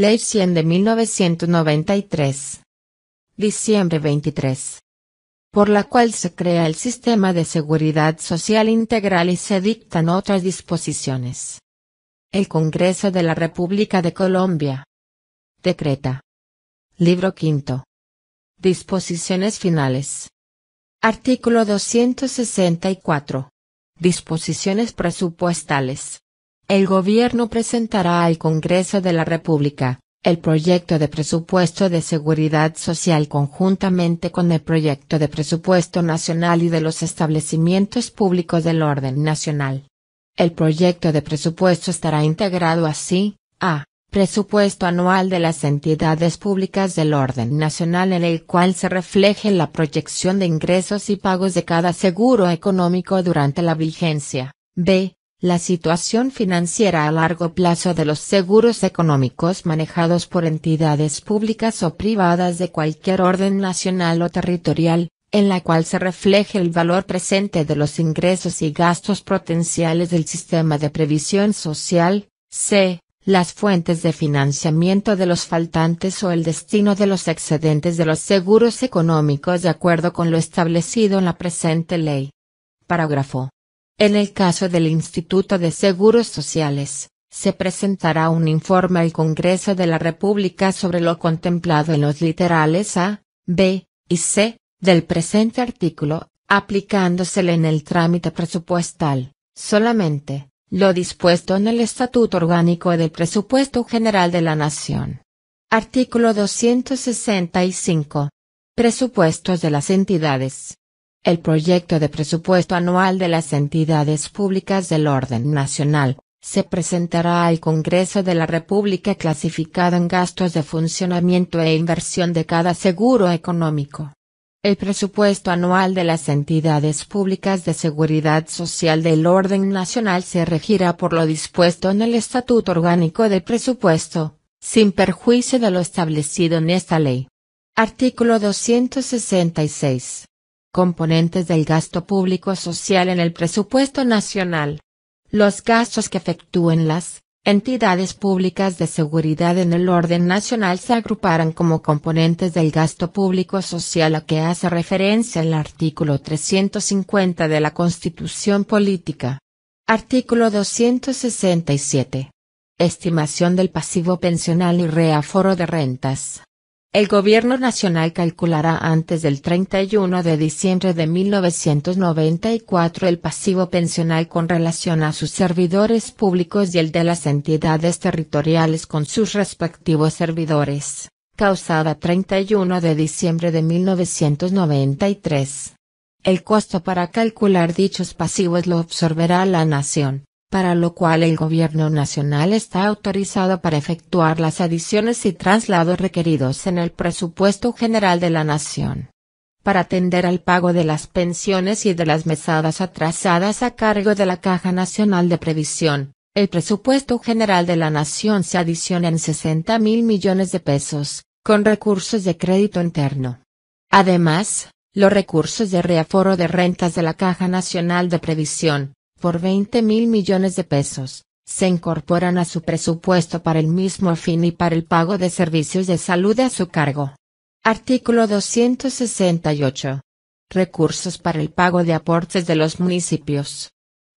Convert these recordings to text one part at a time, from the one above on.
Ley 100 de 1993. Diciembre 23. Por la cual se crea el Sistema de Seguridad Social Integral y se dictan otras disposiciones. El Congreso de la República de Colombia. Decreta. Libro V. Disposiciones finales. Artículo 264. Disposiciones presupuestales el Gobierno presentará al Congreso de la República, el proyecto de presupuesto de seguridad social conjuntamente con el proyecto de presupuesto nacional y de los establecimientos públicos del orden nacional. El proyecto de presupuesto estará integrado así, a, presupuesto anual de las entidades públicas del orden nacional en el cual se refleje la proyección de ingresos y pagos de cada seguro económico durante la vigencia. B. La situación financiera a largo plazo de los seguros económicos manejados por entidades públicas o privadas de cualquier orden nacional o territorial, en la cual se refleje el valor presente de los ingresos y gastos potenciales del sistema de previsión social, c. las fuentes de financiamiento de los faltantes o el destino de los excedentes de los seguros económicos de acuerdo con lo establecido en la presente ley. Parágrafo en el caso del Instituto de Seguros Sociales, se presentará un informe al Congreso de la República sobre lo contemplado en los literales A, B y C del presente artículo, aplicándosele en el trámite presupuestal, solamente, lo dispuesto en el Estatuto Orgánico del Presupuesto General de la Nación. Artículo 265. Presupuestos de las entidades. El proyecto de presupuesto anual de las entidades públicas del orden nacional, se presentará al Congreso de la República clasificado en gastos de funcionamiento e inversión de cada seguro económico. El presupuesto anual de las entidades públicas de seguridad social del orden nacional se regirá por lo dispuesto en el Estatuto Orgánico del Presupuesto, sin perjuicio de lo establecido en esta ley. Artículo 266 componentes del gasto público social en el presupuesto nacional. Los gastos que efectúen las entidades públicas de seguridad en el orden nacional se agruparán como componentes del gasto público social a que hace referencia el artículo 350 de la Constitución Política. Artículo 267. Estimación del pasivo pensional y reaforo de rentas. El Gobierno Nacional calculará antes del 31 de diciembre de 1994 el pasivo pensional con relación a sus servidores públicos y el de las entidades territoriales con sus respectivos servidores, causada 31 de diciembre de 1993. El costo para calcular dichos pasivos lo absorberá la Nación para lo cual el Gobierno Nacional está autorizado para efectuar las adiciones y traslados requeridos en el presupuesto general de la Nación. Para atender al pago de las pensiones y de las mesadas atrasadas a cargo de la Caja Nacional de Previsión, el presupuesto general de la Nación se adiciona en 60 mil millones de pesos, con recursos de crédito interno. Además, los recursos de reaforo de rentas de la Caja Nacional de Previsión, por 20 mil millones de pesos, se incorporan a su presupuesto para el mismo fin y para el pago de servicios de salud a su cargo. Artículo 268. Recursos para el pago de aportes de los municipios.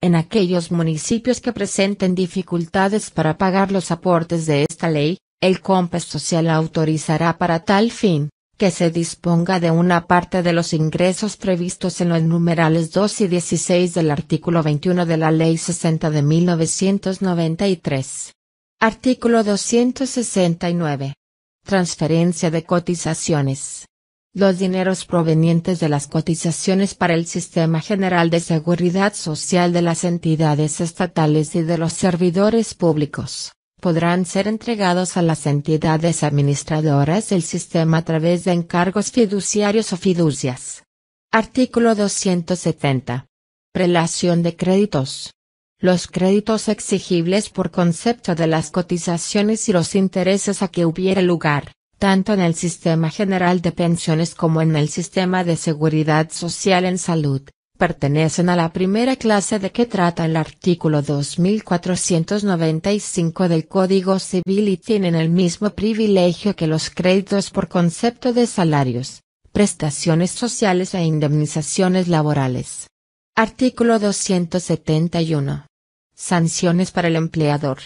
En aquellos municipios que presenten dificultades para pagar los aportes de esta ley, el COMPES social autorizará para tal fin, que se disponga de una parte de los ingresos previstos en los numerales 2 y 16 del artículo 21 de la Ley 60 de 1993. Artículo 269. Transferencia de cotizaciones. Los dineros provenientes de las cotizaciones para el Sistema General de Seguridad Social de las entidades estatales y de los servidores públicos podrán ser entregados a las entidades administradoras del sistema a través de encargos fiduciarios o fiducias. Artículo 270. Relación de créditos. Los créditos exigibles por concepto de las cotizaciones y los intereses a que hubiera lugar, tanto en el sistema general de pensiones como en el sistema de seguridad social en salud, pertenecen a la primera clase de que trata el artículo 2495 del Código Civil y tienen el mismo privilegio que los créditos por concepto de salarios, prestaciones sociales e indemnizaciones laborales. Artículo 271. Sanciones para el empleador.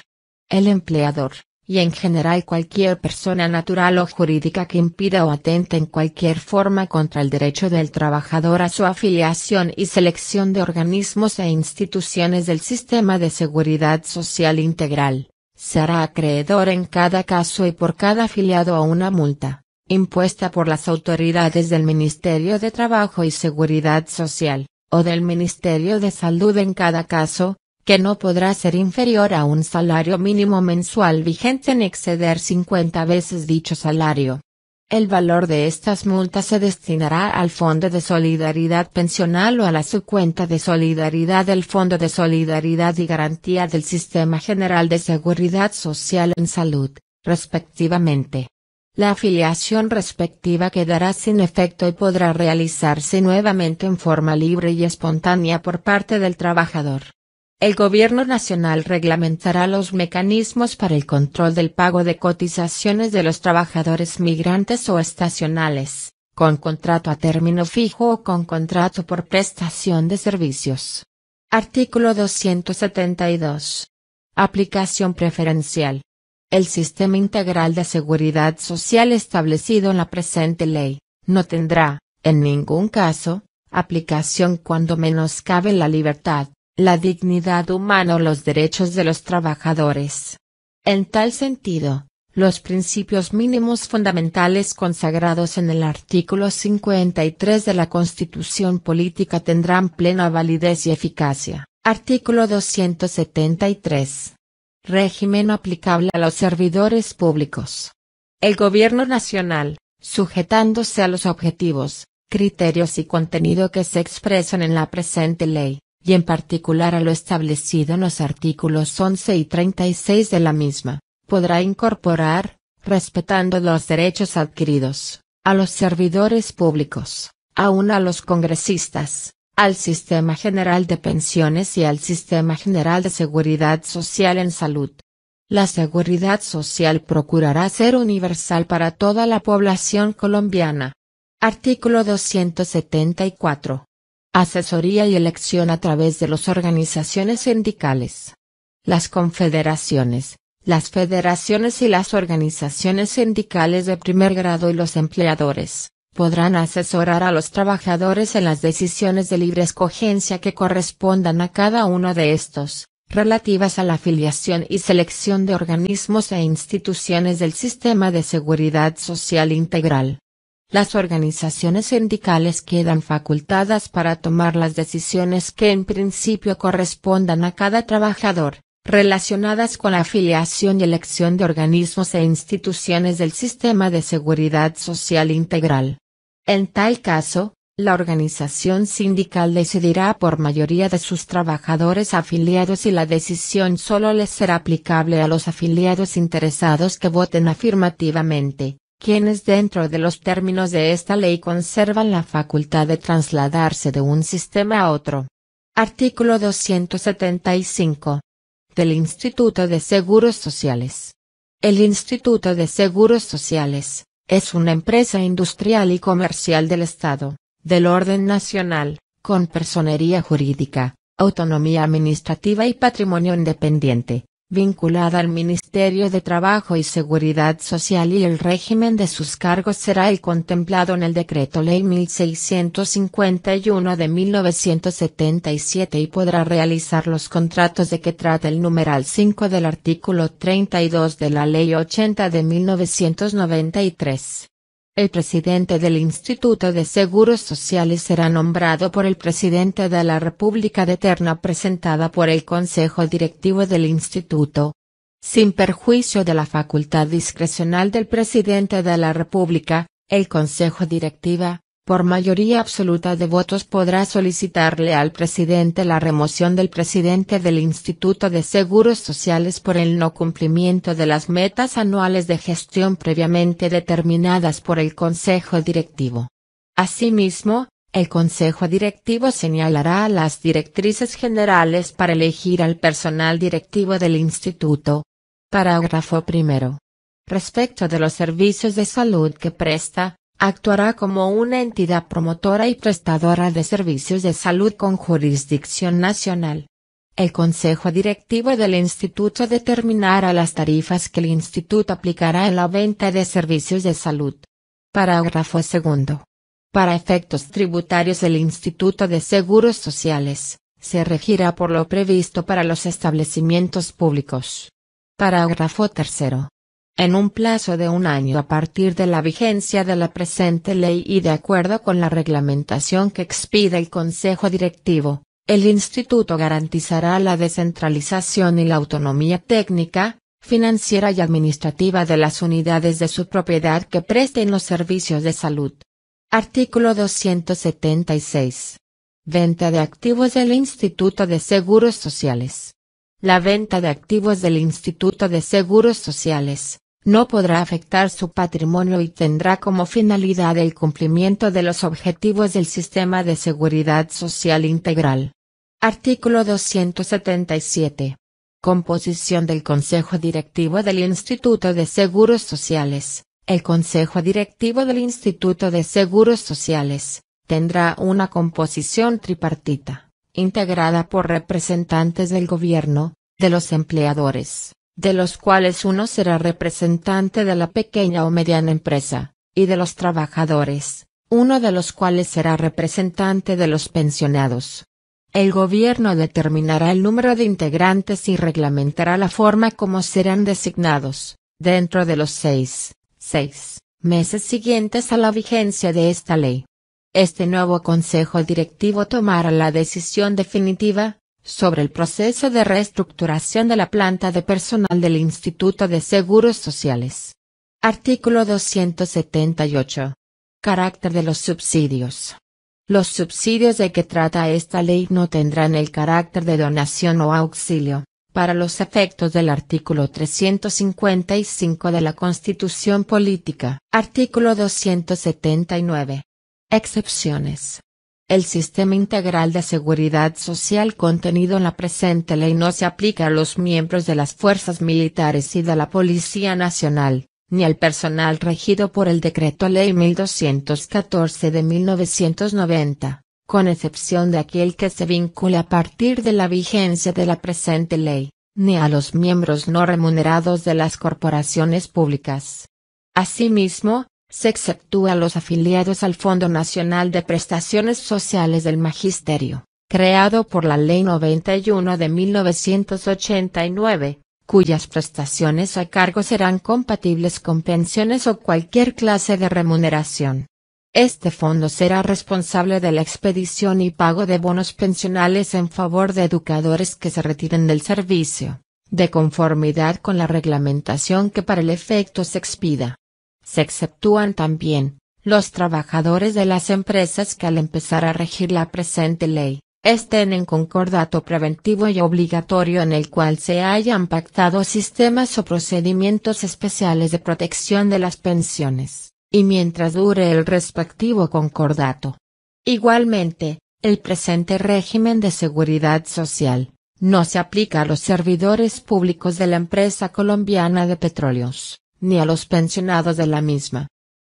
El empleador, y en general cualquier persona natural o jurídica que impida o atente en cualquier forma contra el derecho del trabajador a su afiliación y selección de organismos e instituciones del sistema de seguridad social integral, será acreedor en cada caso y por cada afiliado a una multa, impuesta por las autoridades del Ministerio de Trabajo y Seguridad Social, o del Ministerio de Salud en cada caso, que no podrá ser inferior a un salario mínimo mensual vigente en exceder 50 veces dicho salario. El valor de estas multas se destinará al Fondo de Solidaridad Pensional o a la subcuenta de solidaridad del Fondo de Solidaridad y Garantía del Sistema General de Seguridad Social en Salud, respectivamente. La afiliación respectiva quedará sin efecto y podrá realizarse nuevamente en forma libre y espontánea por parte del trabajador. El Gobierno Nacional reglamentará los mecanismos para el control del pago de cotizaciones de los trabajadores migrantes o estacionales, con contrato a término fijo o con contrato por prestación de servicios. Artículo 272. Aplicación preferencial. El sistema integral de seguridad social establecido en la presente ley, no tendrá, en ningún caso, aplicación cuando menoscabe la libertad la dignidad humana o los derechos de los trabajadores. En tal sentido, los principios mínimos fundamentales consagrados en el artículo 53 de la Constitución Política tendrán plena validez y eficacia. Artículo 273. Régimen aplicable a los servidores públicos. El Gobierno Nacional, sujetándose a los objetivos, criterios y contenido que se expresan en la presente ley, y en particular a lo establecido en los artículos 11 y 36 de la misma, podrá incorporar, respetando los derechos adquiridos, a los servidores públicos, aún a los congresistas, al Sistema General de Pensiones y al Sistema General de Seguridad Social en Salud. La seguridad social procurará ser universal para toda la población colombiana. Artículo 274. Asesoría y elección a través de las organizaciones sindicales. Las confederaciones, las federaciones y las organizaciones sindicales de primer grado y los empleadores, podrán asesorar a los trabajadores en las decisiones de libre escogencia que correspondan a cada uno de estos, relativas a la afiliación y selección de organismos e instituciones del sistema de seguridad social integral. Las organizaciones sindicales quedan facultadas para tomar las decisiones que en principio correspondan a cada trabajador, relacionadas con la afiliación y elección de organismos e instituciones del sistema de seguridad social integral. En tal caso, la organización sindical decidirá por mayoría de sus trabajadores afiliados y la decisión solo les será aplicable a los afiliados interesados que voten afirmativamente quienes dentro de los términos de esta ley conservan la facultad de trasladarse de un sistema a otro. Artículo 275. Del Instituto de Seguros Sociales. El Instituto de Seguros Sociales, es una empresa industrial y comercial del Estado, del orden nacional, con personería jurídica, autonomía administrativa y patrimonio independiente, vinculada al Ministerio de Trabajo y Seguridad Social y el régimen de sus cargos será el contemplado en el Decreto Ley 1651 de 1977 y podrá realizar los contratos de que trata el numeral 5 del artículo 32 de la Ley 80 de 1993. El presidente del Instituto de Seguros Sociales será nombrado por el presidente de la República de terna presentada por el Consejo Directivo del Instituto. Sin perjuicio de la facultad discrecional del presidente de la República, el Consejo Directiva, por mayoría absoluta de votos podrá solicitarle al presidente la remoción del presidente del Instituto de Seguros Sociales por el no cumplimiento de las metas anuales de gestión previamente determinadas por el Consejo Directivo. Asimismo, el Consejo Directivo señalará las directrices generales para elegir al personal directivo del Instituto. Parágrafo primero. Respecto de los servicios de salud que presta, actuará como una entidad promotora y prestadora de servicios de salud con jurisdicción nacional. El Consejo Directivo del Instituto determinará las tarifas que el Instituto aplicará en la venta de servicios de salud. Parágrafo segundo. Para efectos tributarios el Instituto de Seguros Sociales, se regirá por lo previsto para los establecimientos públicos. Parágrafo tercero en un plazo de un año a partir de la vigencia de la presente ley y de acuerdo con la reglamentación que expide el Consejo Directivo, el Instituto garantizará la descentralización y la autonomía técnica, financiera y administrativa de las unidades de su propiedad que presten los servicios de salud. Artículo 276. Venta de activos del Instituto de Seguros Sociales. La venta de activos del Instituto de Seguros Sociales, no podrá afectar su patrimonio y tendrá como finalidad el cumplimiento de los objetivos del sistema de seguridad social integral. Artículo 277. Composición del Consejo Directivo del Instituto de Seguros Sociales. El Consejo Directivo del Instituto de Seguros Sociales, tendrá una composición tripartita, integrada por representantes del gobierno, de los empleadores de los cuales uno será representante de la pequeña o mediana empresa, y de los trabajadores, uno de los cuales será representante de los pensionados. El gobierno determinará el número de integrantes y reglamentará la forma como serán designados, dentro de los seis, seis meses siguientes a la vigencia de esta ley. Este nuevo Consejo Directivo tomará la decisión definitiva, sobre el proceso de reestructuración de la planta de personal del Instituto de Seguros Sociales. Artículo 278. Carácter de los subsidios. Los subsidios de que trata esta ley no tendrán el carácter de donación o auxilio, para los efectos del artículo 355 de la Constitución Política. Artículo 279. Excepciones. El sistema integral de seguridad social contenido en la presente ley no se aplica a los miembros de las fuerzas militares y de la Policía Nacional, ni al personal regido por el Decreto Ley 1214 de 1990, con excepción de aquel que se vincule a partir de la vigencia de la presente ley, ni a los miembros no remunerados de las corporaciones públicas. Asimismo, se exceptúa a los afiliados al Fondo Nacional de Prestaciones Sociales del Magisterio, creado por la Ley 91 de 1989, cuyas prestaciones a cargo serán compatibles con pensiones o cualquier clase de remuneración. Este fondo será responsable de la expedición y pago de bonos pensionales en favor de educadores que se retiren del servicio, de conformidad con la reglamentación que para el efecto se expida. Se exceptúan también, los trabajadores de las empresas que al empezar a regir la presente ley, estén en concordato preventivo y obligatorio en el cual se hayan pactado sistemas o procedimientos especiales de protección de las pensiones, y mientras dure el respectivo concordato. Igualmente, el presente régimen de seguridad social, no se aplica a los servidores públicos de la empresa colombiana de petróleos, ni a los pensionados de la misma.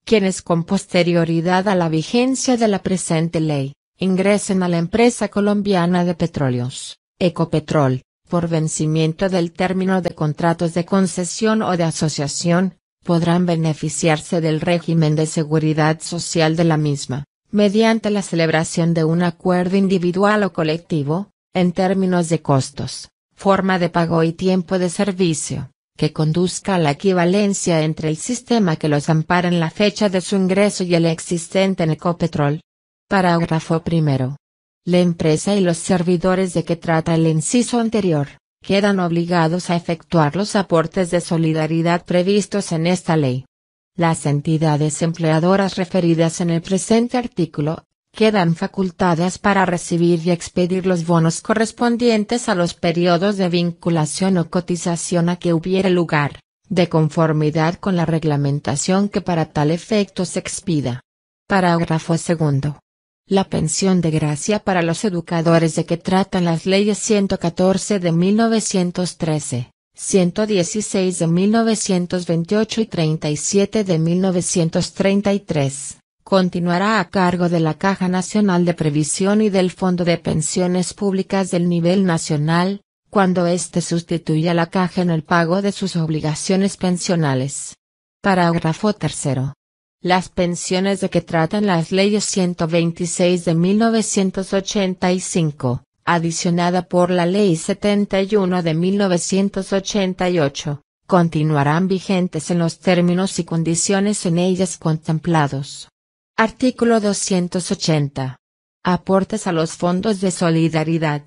Quienes con posterioridad a la vigencia de la presente ley, ingresen a la empresa colombiana de petróleos, Ecopetrol, por vencimiento del término de contratos de concesión o de asociación, podrán beneficiarse del régimen de seguridad social de la misma, mediante la celebración de un acuerdo individual o colectivo, en términos de costos, forma de pago y tiempo de servicio que conduzca a la equivalencia entre el sistema que los ampara en la fecha de su ingreso y el existente en Ecopetrol. Parágrafo primero. La empresa y los servidores de que trata el inciso anterior, quedan obligados a efectuar los aportes de solidaridad previstos en esta ley. Las entidades empleadoras referidas en el presente artículo quedan facultades para recibir y expedir los bonos correspondientes a los periodos de vinculación o cotización a que hubiera lugar, de conformidad con la reglamentación que para tal efecto se expida. Parágrafo segundo. La pensión de gracia para los educadores de que tratan las leyes 114 de 1913, 116 de 1928 y 37 de 1933 continuará a cargo de la Caja Nacional de Previsión y del Fondo de Pensiones Públicas del nivel nacional, cuando éste sustituya la Caja en el pago de sus obligaciones pensionales. Parágrafo tercero. Las pensiones de que tratan las leyes 126 de 1985, adicionada por la Ley 71 de 1988, continuarán vigentes en los términos y condiciones en ellas contemplados. Artículo 280. Aportes a los fondos de solidaridad.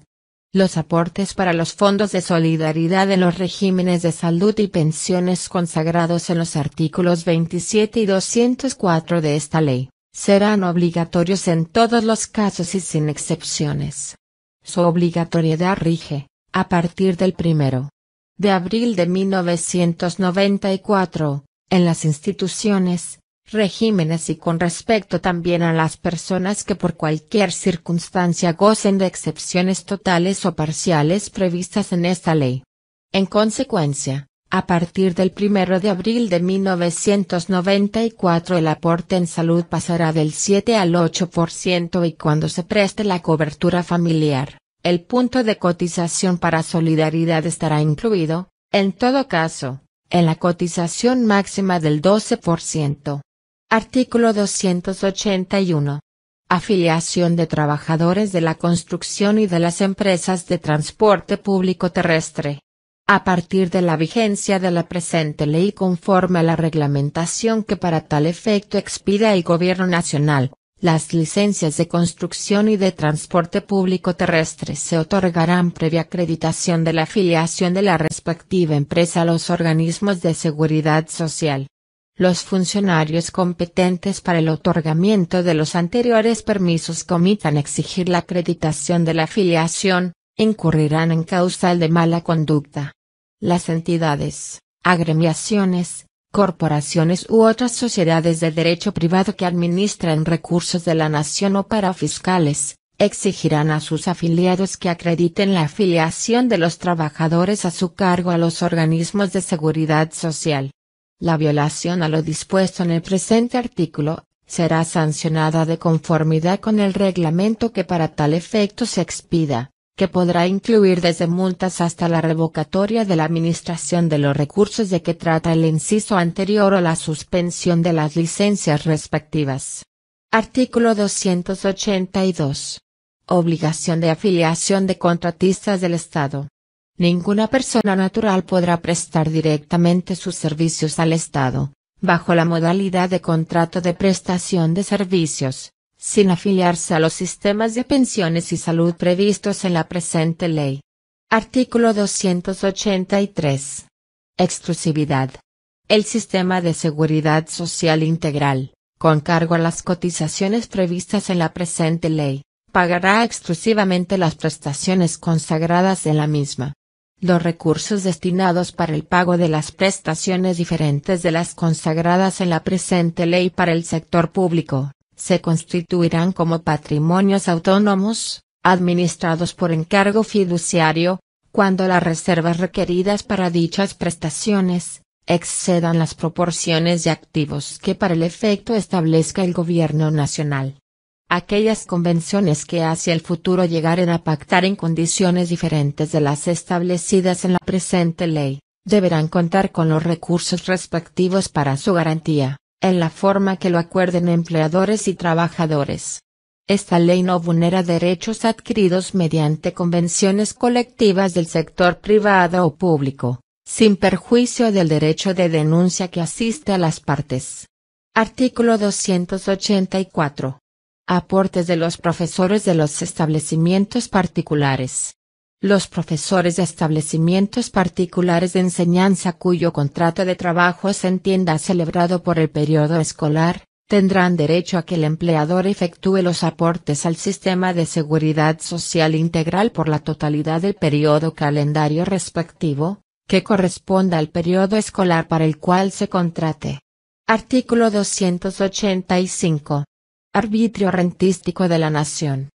Los aportes para los fondos de solidaridad en los regímenes de salud y pensiones consagrados en los artículos 27 y 204 de esta ley, serán obligatorios en todos los casos y sin excepciones. Su obligatoriedad rige, a partir del 1. de abril de 1994, en las instituciones, regímenes y con respecto también a las personas que por cualquier circunstancia gocen de excepciones totales o parciales previstas en esta ley. En consecuencia, a partir del 1 de abril de 1994 el aporte en salud pasará del 7 al 8% y cuando se preste la cobertura familiar, el punto de cotización para solidaridad estará incluido, en todo caso, en la cotización máxima del 12%. Artículo 281. Afiliación de trabajadores de la construcción y de las empresas de transporte público terrestre. A partir de la vigencia de la presente ley conforme a la reglamentación que para tal efecto expida el Gobierno Nacional, las licencias de construcción y de transporte público terrestre se otorgarán previa acreditación de la afiliación de la respectiva empresa a los organismos de seguridad social. Los funcionarios competentes para el otorgamiento de los anteriores permisos comitan exigir la acreditación de la afiliación, incurrirán en causal de mala conducta. Las entidades, agremiaciones, corporaciones u otras sociedades de derecho privado que administran recursos de la nación o fiscales exigirán a sus afiliados que acrediten la afiliación de los trabajadores a su cargo a los organismos de seguridad social. La violación a lo dispuesto en el presente artículo, será sancionada de conformidad con el reglamento que para tal efecto se expida, que podrá incluir desde multas hasta la revocatoria de la administración de los recursos de que trata el inciso anterior o la suspensión de las licencias respectivas. Artículo 282. Obligación de afiliación de contratistas del Estado ninguna persona natural podrá prestar directamente sus servicios al Estado, bajo la modalidad de contrato de prestación de servicios, sin afiliarse a los sistemas de pensiones y salud previstos en la presente ley. Artículo 283. Exclusividad. El sistema de seguridad social integral, con cargo a las cotizaciones previstas en la presente ley, pagará exclusivamente las prestaciones consagradas en la misma, los recursos destinados para el pago de las prestaciones diferentes de las consagradas en la presente ley para el sector público, se constituirán como patrimonios autónomos, administrados por encargo fiduciario, cuando las reservas requeridas para dichas prestaciones, excedan las proporciones de activos que para el efecto establezca el Gobierno Nacional aquellas convenciones que hacia el futuro llegaren a pactar en condiciones diferentes de las establecidas en la presente ley, deberán contar con los recursos respectivos para su garantía, en la forma que lo acuerden empleadores y trabajadores. Esta ley no vulnera derechos adquiridos mediante convenciones colectivas del sector privado o público, sin perjuicio del derecho de denuncia que asiste a las partes. Artículo 284. Aportes de los profesores de los establecimientos particulares. Los profesores de establecimientos particulares de enseñanza cuyo contrato de trabajo se entienda celebrado por el periodo escolar, tendrán derecho a que el empleador efectúe los aportes al sistema de seguridad social integral por la totalidad del periodo calendario respectivo, que corresponda al periodo escolar para el cual se contrate. Artículo 285. Arbitrio rentístico de la Nación.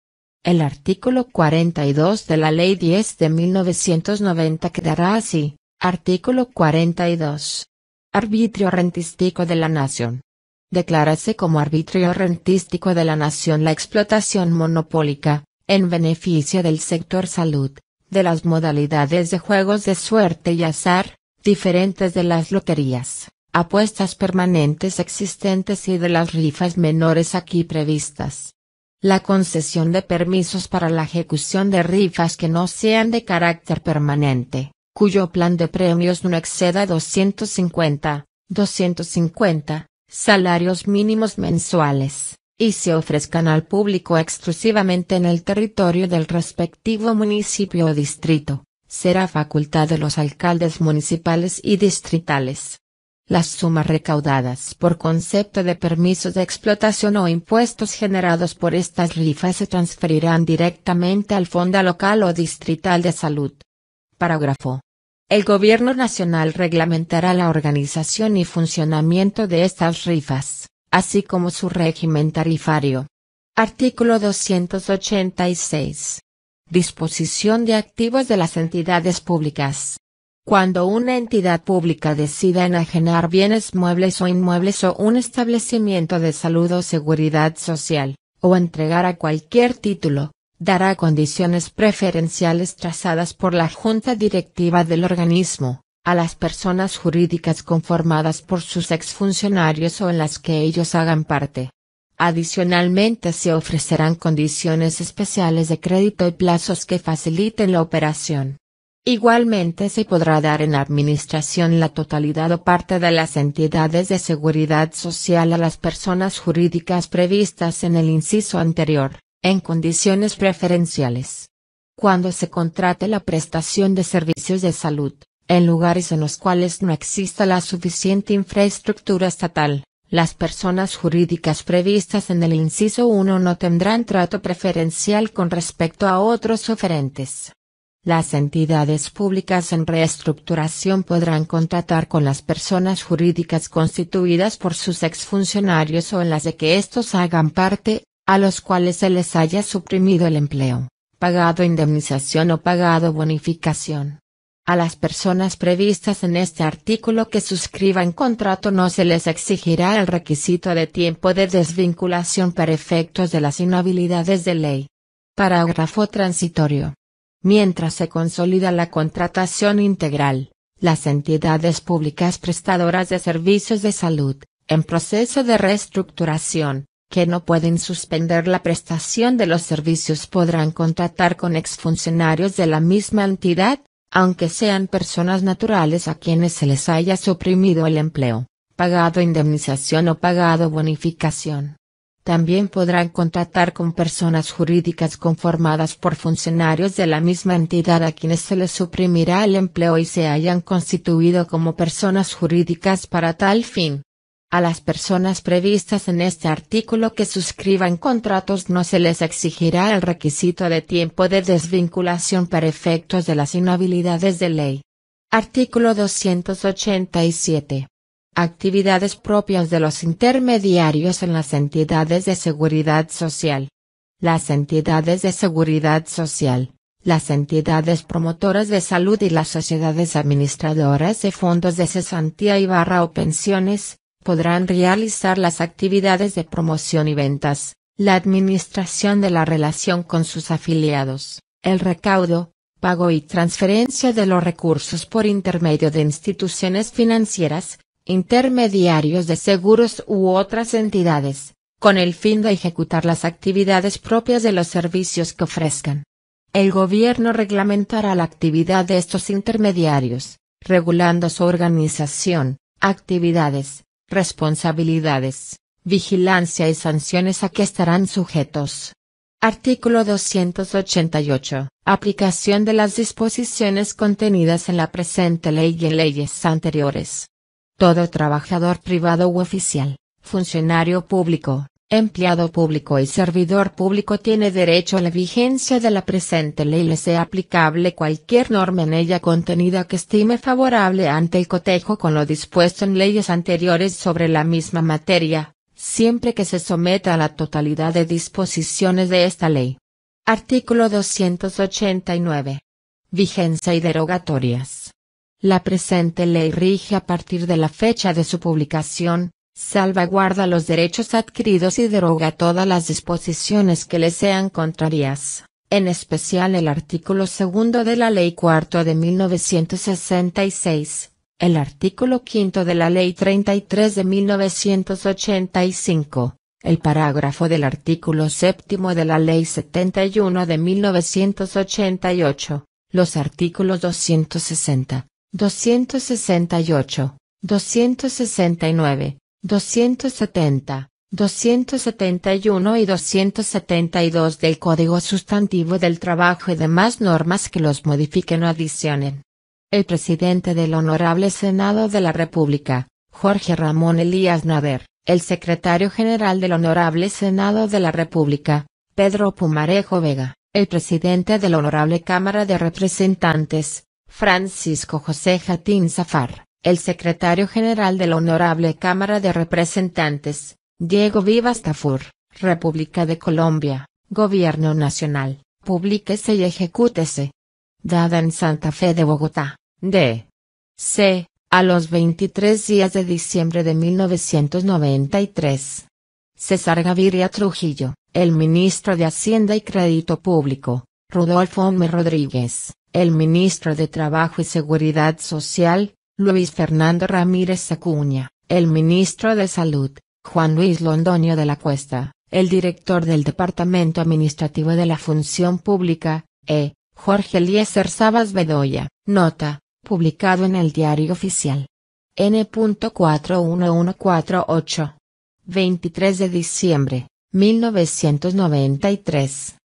El artículo 42 de la Ley 10 de 1990 quedará así. Artículo 42. Arbitrio rentístico de la Nación. Declárase como arbitrio rentístico de la Nación la explotación monopólica, en beneficio del sector salud, de las modalidades de juegos de suerte y azar, diferentes de las loterías, apuestas permanentes existentes y de las rifas menores aquí previstas. La concesión de permisos para la ejecución de rifas que no sean de carácter permanente, cuyo plan de premios no exceda 250, 250, salarios mínimos mensuales, y se ofrezcan al público exclusivamente en el territorio del respectivo municipio o distrito, será facultad de los alcaldes municipales y distritales las sumas recaudadas por concepto de permisos de explotación o impuestos generados por estas rifas se transferirán directamente al Fondo Local o Distrital de Salud. Parágrafo. El Gobierno Nacional reglamentará la organización y funcionamiento de estas rifas, así como su régimen tarifario. Artículo 286. Disposición de activos de las entidades públicas. Cuando una entidad pública decida enajenar bienes muebles o inmuebles o un establecimiento de salud o seguridad social, o entregar a cualquier título, dará condiciones preferenciales trazadas por la junta directiva del organismo, a las personas jurídicas conformadas por sus exfuncionarios o en las que ellos hagan parte. Adicionalmente se ofrecerán condiciones especiales de crédito y plazos que faciliten la operación. Igualmente se podrá dar en administración la totalidad o parte de las entidades de seguridad social a las personas jurídicas previstas en el inciso anterior, en condiciones preferenciales. Cuando se contrate la prestación de servicios de salud, en lugares en los cuales no exista la suficiente infraestructura estatal, las personas jurídicas previstas en el inciso 1 no tendrán trato preferencial con respecto a otros oferentes. Las entidades públicas en reestructuración podrán contratar con las personas jurídicas constituidas por sus exfuncionarios o en las de que estos hagan parte, a los cuales se les haya suprimido el empleo, pagado indemnización o pagado bonificación. A las personas previstas en este artículo que suscriban contrato no se les exigirá el requisito de tiempo de desvinculación para efectos de las inhabilidades de ley. Parágrafo transitorio. Mientras se consolida la contratación integral, las entidades públicas prestadoras de servicios de salud, en proceso de reestructuración, que no pueden suspender la prestación de los servicios podrán contratar con exfuncionarios de la misma entidad, aunque sean personas naturales a quienes se les haya suprimido el empleo, pagado indemnización o pagado bonificación. También podrán contratar con personas jurídicas conformadas por funcionarios de la misma entidad a quienes se les suprimirá el empleo y se hayan constituido como personas jurídicas para tal fin. A las personas previstas en este artículo que suscriban contratos no se les exigirá el requisito de tiempo de desvinculación para efectos de las inhabilidades de ley. Artículo 287. Actividades propias de los intermediarios en las entidades de seguridad social. Las entidades de seguridad social, las entidades promotoras de salud y las sociedades administradoras de fondos de cesantía y barra o pensiones, podrán realizar las actividades de promoción y ventas, la administración de la relación con sus afiliados, el recaudo, pago y transferencia de los recursos por intermedio de instituciones financieras, intermediarios de seguros u otras entidades, con el fin de ejecutar las actividades propias de los servicios que ofrezcan. El gobierno reglamentará la actividad de estos intermediarios, regulando su organización, actividades, responsabilidades, vigilancia y sanciones a que estarán sujetos. Artículo 288. Aplicación de las disposiciones contenidas en la presente ley y en leyes anteriores. Todo trabajador privado u oficial, funcionario público, empleado público y servidor público tiene derecho a la vigencia de la presente ley y le sea aplicable cualquier norma en ella contenida que estime favorable ante el cotejo con lo dispuesto en leyes anteriores sobre la misma materia, siempre que se someta a la totalidad de disposiciones de esta ley. Artículo 289. Vigencia y derogatorias. La presente ley rige a partir de la fecha de su publicación, salvaguarda los derechos adquiridos y deroga todas las disposiciones que le sean contrarias, en especial el artículo segundo de la Ley cuarto de 1966, el artículo quinto de la Ley 33 de 1985, el parágrafo del artículo séptimo de la Ley 71 de 1988, los artículos 260, 268, 269, 270, 271 y 272 del Código Sustantivo del Trabajo y demás normas que los modifiquen o adicionen. El presidente del Honorable Senado de la República, Jorge Ramón Elías Nader, el secretario general del Honorable Senado de la República, Pedro Pumarejo Vega, el presidente de la Honorable Cámara de Representantes, Francisco José Jatín Zafar, el secretario general de la Honorable Cámara de Representantes, Diego Vivas Tafur, República de Colombia, Gobierno Nacional, publíquese y ejecútese. Dada en Santa Fe de Bogotá, D. C. A los 23 días de diciembre de 1993. César Gaviria Trujillo, el ministro de Hacienda y Crédito Público, Rodolfo M. Rodríguez, el ministro de Trabajo y Seguridad Social, Luis Fernando Ramírez Acuña, el ministro de Salud, Juan Luis Londoño de la Cuesta, el director del Departamento Administrativo de la Función Pública, E. Jorge Eliezer Sabas Bedoya. Nota, publicado en el Diario Oficial. N.41148. 23 de diciembre, 1993.